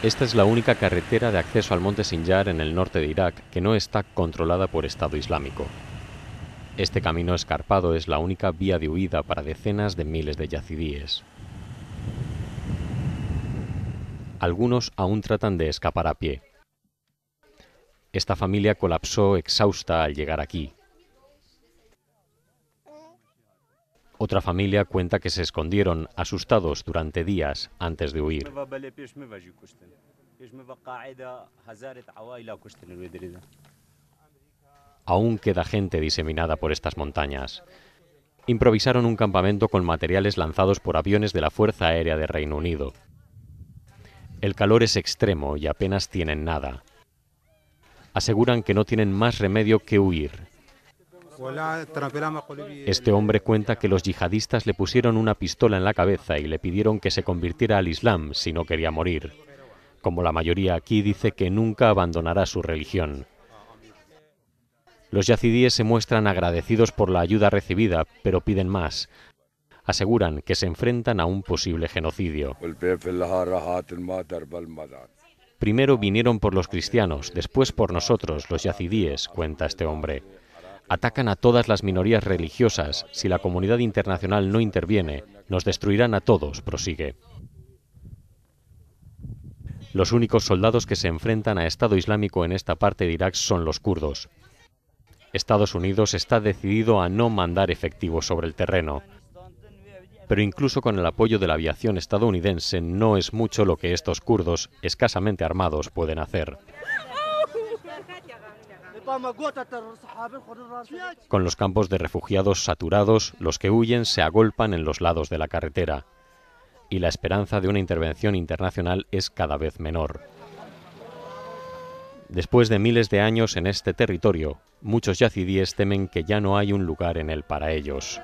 Esta es la única carretera de acceso al monte Sinjar en el norte de Irak que no está controlada por Estado Islámico. Este camino escarpado es la única vía de huida para decenas de miles de yacidíes. Algunos aún tratan de escapar a pie. Esta familia colapsó exhausta al llegar aquí, Otra familia cuenta que se escondieron asustados durante días antes de huir. Aún queda gente diseminada por estas montañas. Improvisaron un campamento con materiales lanzados por aviones de la Fuerza Aérea de Reino Unido. El calor es extremo y apenas tienen nada. Aseguran que no tienen más remedio que huir este hombre cuenta que los yihadistas le pusieron una pistola en la cabeza y le pidieron que se convirtiera al Islam si no quería morir. Como la mayoría aquí dice que nunca abandonará su religión. Los yacidíes se muestran agradecidos por la ayuda recibida, pero piden más. Aseguran que se enfrentan a un posible genocidio. Primero vinieron por los cristianos, después por nosotros, los yacidíes, cuenta este hombre atacan a todas las minorías religiosas. Si la comunidad internacional no interviene, nos destruirán a todos, prosigue. Los únicos soldados que se enfrentan a Estado Islámico en esta parte de Irak son los kurdos. Estados Unidos está decidido a no mandar efectivos sobre el terreno. Pero incluso con el apoyo de la aviación estadounidense no es mucho lo que estos kurdos, escasamente armados, pueden hacer. Con los campos de refugiados saturados, los que huyen se agolpan en los lados de la carretera. Y la esperanza de una intervención internacional es cada vez menor. Después de miles de años en este territorio, muchos yacidíes temen que ya no hay un lugar en él para ellos.